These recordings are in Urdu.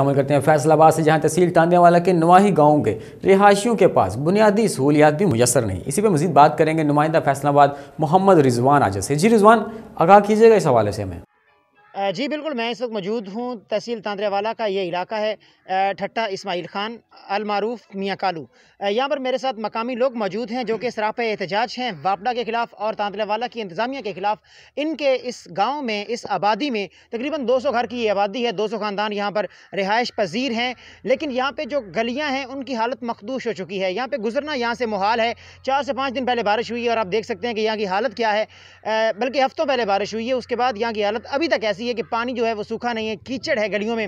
عمل کرتے ہیں فیصل آباد سے جہاں تحصیل تاندیا والا کے نواہی گاؤں کے رہائشیوں کے پاس بنیادی سہولیات بھی میسر نہیں اسی پہ مزید بات کریں گے نمائندہ فیصل آباد محمد رضوان آجا سے جی رضوان آگاہ کیجیے گا اس حوالے سے ہمیں جی بالکل میں اس وقت موجود ہوں تحصیل تاندرے والا کا یہ علاقہ ہے ٹھٹا اسماعیل خان المعروف میاں کالو یہاں پر میرے ساتھ مقامی لوگ موجود ہیں جو کہ سراپ احتجاج ہیں واپڈا کے خلاف اور تاندرے والا کی انتظامیہ کے خلاف ان کے اس گاؤں میں اس آبادی میں تقریباً دو سو گھر کی یہ آبادی ہے دو سو خاندان یہاں پر رہائش پذیر ہیں لیکن یہاں پہ جو گلیاں ہیں ان کی حالت مخدوش ہو چکی ہے یہاں پہ گزرنا یہاں سے محال ہے چار سے پانچ دن پہلے بارش ہوئی ہے اور آپ دیکھ سکتے ہیں کہ یہاں کی حالت کیا ہے بلکہ ہفتوں پہلے بارش ہوئی ہے اس کے بعد یہاں کی حالت ابھی تک ایسی ایسی ہے کہ پانی جو ہے وہ سوکھا نہیں ہے کیچڑ ہے گڑیوں میں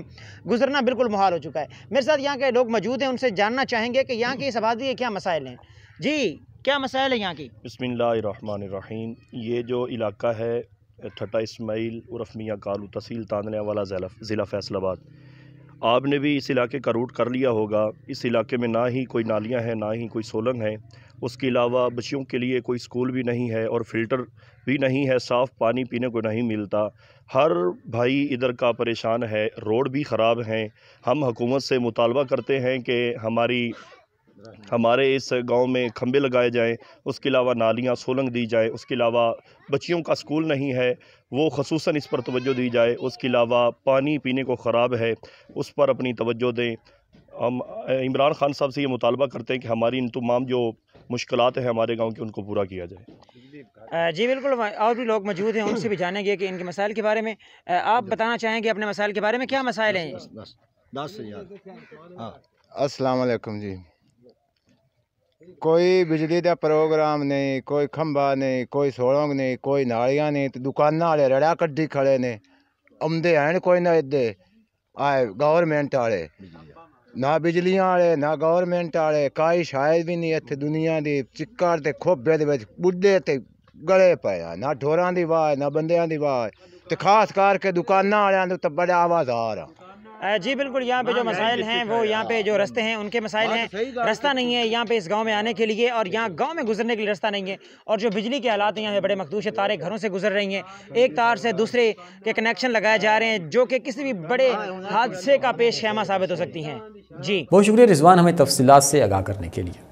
گزرنا بالکل محال ہو چکا ہے میرے ساتھ یہاں کے لوگ موجود ہیں ان سے جاننا چاہیں گے کہ یہاں کی اس آبادی کے کیا مسائل ہیں جی کیا مسائل ہیں یہاں کی بسم اللہ الرحمن الرحیم یہ جو علاقہ ہے ٹھٹا اسماعیل عرف میاں کالو تحصیل تاندنے والا ضلع فیصل آباد آپ نے بھی اس علاقے کا روٹ کر لیا ہوگا اس علاقے میں نہ ہی کوئی نالیاں ہیں نہ ہی کوئی سولنگ ہے اس کے علاوہ بچیوں کے لیے کوئی اسکول بھی نہیں ہے اور فلٹر بھی نہیں ہے صاف پانی پینے کو نہیں ملتا ہر بھائی ادھر کا پریشان ہے روڈ بھی خراب ہیں ہم حکومت سے مطالبہ کرتے ہیں کہ ہماری ہمارے اس گاؤں میں کھمبے لگائے جائیں اس کے علاوہ نالیاں سولنگ دی جائیں اس کے علاوہ بچیوں کا سکول نہیں ہے وہ خصوصاً اس پر توجہ دی جائے اس کے علاوہ پانی پینے کو خراب ہے اس پر اپنی توجہ دیں ہم عمران خان صاحب سے یہ مطالبہ کرتے ہیں کہ ہماری ان تمام جو مشکلات ہیں ہمارے گاؤں کی ان کو پورا کیا جائے جی بالکل اور بھی لوگ موجود ہیں ان سے بھی جانیں گے کہ ان کے مسائل کے بارے میں آپ بتانا چاہیں گے اپنے مسائل کے بارے میں کیا مسائل ہیں ہاں۔ السلام علیکم جی ਕੋਈ ਬਿਜਲੀ ਦਾ ਪ੍ਰੋਗਰਾਮ ਨਹੀਂ ਕੋਈ ਖੰਭਾ ਨਹੀਂ ਕੋਈ ਸੋਲੰਗ ਨਹੀਂ ਕੋਈ ਨਾਲੀਆਂ ਨਹੀਂ ਤੇ ਦੁਕਾਨਾਂ ਵਾਲੇ ਰੜਾ ਕੱਢੀ ਖੜੇ ਨੇ ਆਉਂਦੇ ਆਣ ਕੋਈ ਨਾ ਇੱਦੇ ਆਏ ਗਵਰਨਮੈਂਟ ਵਾਲੇ ਨਾ ਬਿਜਲੀਆਂ ਵਾਲੇ ਨਾ ਗਵਰਨਮੈਂਟ ਵਾਲੇ ਕਾਈ ਸ਼ਾਇਦ ਵੀ ਨਹੀਂ ਇੱਥੇ ਦੁਨੀਆ ਦੀ ਚਿੱਕੜ ਤੇ ਖੋਬੇ ਦੇ ਵਿੱਚ ਬੁੱਢੇ ਤੇ ਗਲੇ ਪਿਆ ਨਾ ਢੋਰਾਂ ਦੀ ਆਵਾਜ਼ ਨਾ ਬੰਦਿਆਂ ਦੀ ਆਵਾਜ਼ ਤੇ ਖਾਸ ਕਰਕੇ ਦੁਕਾਨਾਂ ਵਾਲਿਆਂ ਦੇ ਤਾਂ ਬੜਾ ਆਵਾਜ਼ ਆ ਰਿਹਾ جی بالکل یہاں پہ جو ہاں، مسائل ہیں وہ یہاں پہ جو رستے ہیں ان کے مسائل ہاں، ہیں رستہ نہیں ہے یہاں پہ اس گاؤں میں آنے کے لیے اور یہاں گاؤں میں گزرنے کے لیے رستہ نہیں ہے اور جو بجلی کے حالات ہیں یہاں پہ بڑے مخدوش تارے گھروں سے گزر رہی ہیں ایک تار سے دوسرے کے کنیکشن لگائے جا رہے ہیں جو کہ کسی بھی بڑے ہاں، حادثے کا پیش خیمہ ثابت ہو سکتی ہیں جی بہت شکریہ رضوان ہمیں تفصیلات سے آگاہ کرنے کے لیے